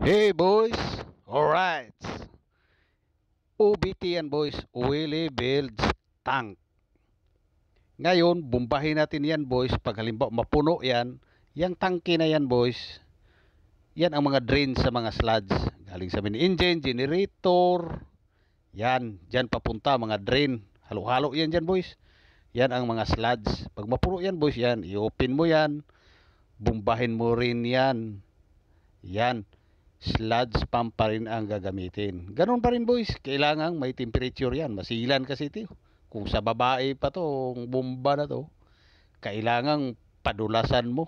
Hey boys, alright. OBTN boys, Willie builds tank. Ngayon, bumbahin natin yan boys. Pag halimbawa mapuno yan, yung tangke na yan boys, yan ang mga drain sa mga sludge. Galing sa mini engine, generator, yan, dyan papunta mga drain. Halo-halo yan dyan boys. Yan ang mga sludge. Pag mapuno yan boys, yan, i-open mo yan. Bumbahin mo rin yan. Yan sludge pump pa rin ang gagamitin. Ganun pa rin boys, kailangan may temperature yan. Masilan kasi ito. Eh. Kung sa babae pa to, bomba na to, kailangan padulasan mo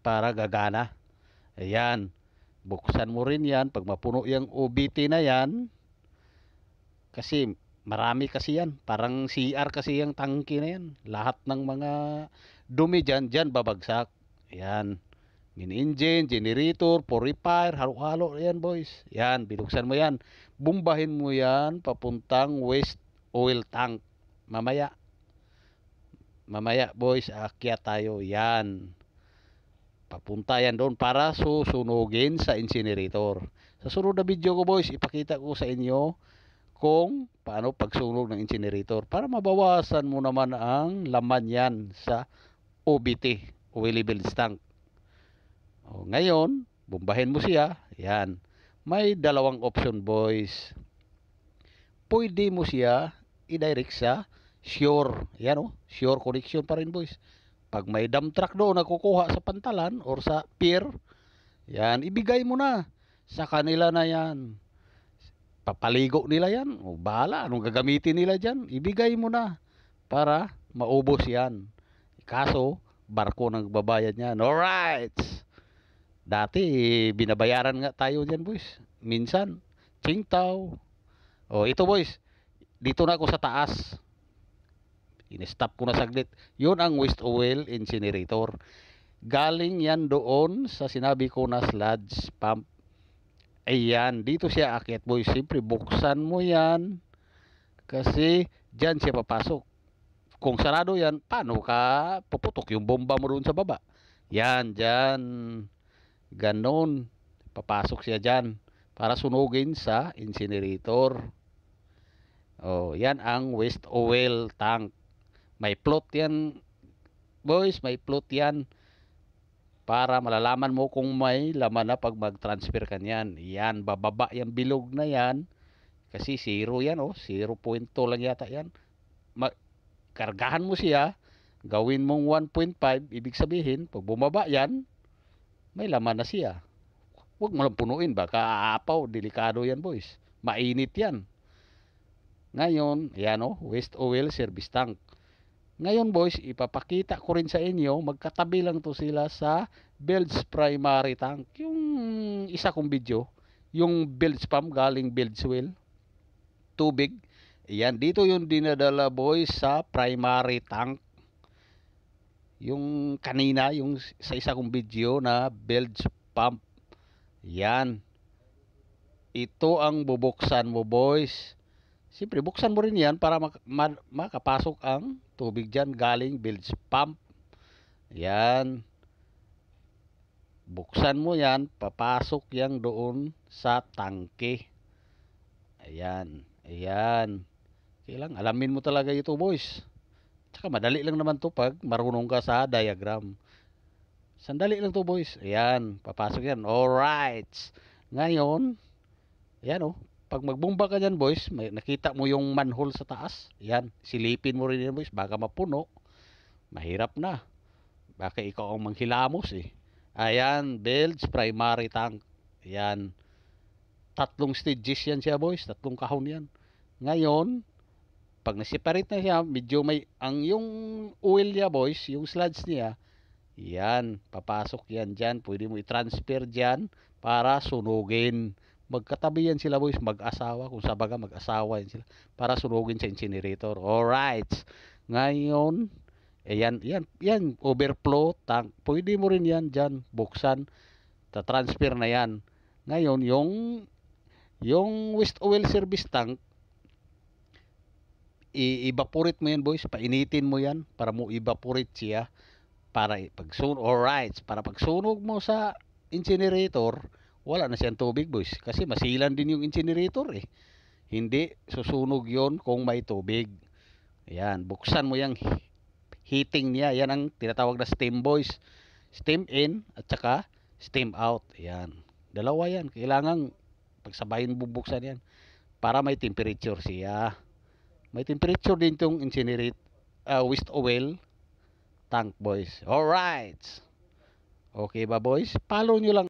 para gagana. Ayan. Buksan mo rin yan. Pag mapuno yung OBT na yan, kasi marami kasi yan. Parang CR kasi yung tangke na yan. Lahat ng mga dumi dyan, dyan babagsak. Ayan. Ngin engine, generator, purifier, repair, halo-halo yan boys. Yan, binuksan mo yan. Bumbahin mo yan papuntang waste oil tank. Mamaya. Mamaya boys, akyat tayo. Yan. Papunta yan doon para susunugin sa incinerator. Sa sunod na video ko boys, ipakita ko sa inyo kung paano pagsunog ng incinerator para mabawasan mo naman ang laman yan sa OBT, Oilable tank. O, ngayon, bumbahin mo siya. Yan. May dalawang option boys. Pwede mo siya i-direct sa sure. Yan o. Oh. Sure connection pa rin boys. Pag may dump truck doon na kukuha sa pantalan or sa pier, yan, ibigay mo na sa kanila na yan. Papaligo nila yan. O bahala, anong gagamitin nila dyan? Ibigay mo na para maubos yan. Kaso, barko nang babayad All right. Dati, eh, binabayaran nga tayo diyan, boys. Minsan, tsingtaw. Oh, ito, boys. Dito na ako sa taas. In-stop ko na saglit. Yun ang waste oil incinerator. Galing yan doon sa sinabi ko na sludge pump. Ayan, dito siya akit, boys. Siyempre, buksan mo yan. Kasi, diyan siya papasok. Kung sarado yan, paano ka puputok yung bomba mo doon sa baba? Yan, dyan Ganon, papasok siya dyan para sunugin sa incinerator. Oh, yan ang waste oil tank. May plot yan, boys, may plot yan para malalaman mo kung may laman na pag mag-transfer ka niyan. Yan, bababa yung bilog na yan. Kasi zero yan, oh. 0.2 lang yata yan. Magkargahan mo siya, gawin mong 1.5, ibig sabihin, pag bumaba yan, may laman na siya. Huwag mo lang punuin, baka aapaw, delikado yan boys. Mainit yan. Ngayon, yan o, oh, waste oil service tank. Ngayon boys, ipapakita ko rin sa inyo, magkatabi lang to sila sa Builds Primary Tank. Yung isa kong video, yung Builds Pump galing Builds Well, tubig. Yan, dito yung dinadala boys sa primary tank yung kanina, yung sa isa kong video na bilge pump. Yan. Ito ang bubuksan mo boys. Siyempre buksan mo rin yan para mak ma makapasok ang tubig dyan galing bilge pump. Yan. Buksan mo yan, papasok yan doon sa tangke. Ayan. Ayan. Kailang alamin mo talaga ito boys. Tsaka madali lang naman to pag marunong ka sa diagram. Sandali lang to boys. Ayan, papasok yan. Alright. Ngayon, ayan o. Oh, pag magbomba ka dyan boys, may, nakita mo yung manhole sa taas. Ayan, silipin mo rin yan boys. Baka mapuno. Mahirap na. Baka ikaw ang manghilamos eh. Ayan, builds, primary tank. Ayan. Tatlong stages yan siya boys. Tatlong kahon yan. Ngayon, pag na-separate na siya, medyo may, ang yung oil niya boys, yung sludge niya, yan, papasok yan dyan. Pwede mo i-transfer dyan para sunugin. Magkatabi yan sila boys, mag-asawa. Kung sabaga mag-asawa yan sila para sunugin sa incinerator. Alright. Ngayon, Ayan, yan, yan, overflow tank. Pwede mo rin yan dyan, buksan. Ta-transfer na yan. Ngayon, yung, yung waste oil service tank, i-evaporate mo yan boys, painitin mo yan para mo evaporate siya para all right para pagsunog mo sa incinerator, wala na siyang tubig boys kasi masilan din yung incinerator eh. Hindi susunog yon kung may tubig. Ayan, buksan mo yung heating niya. Yan ang tinatawag na steam boys. Steam in at saka steam out. Ayan. Dalawa yan. Kailangan pagsabayin bubuksan yan para may temperature siya. May temperature din tong incinerate uh, waste oil tank boys. Alright. Okay ba boys? Follow nyo lang.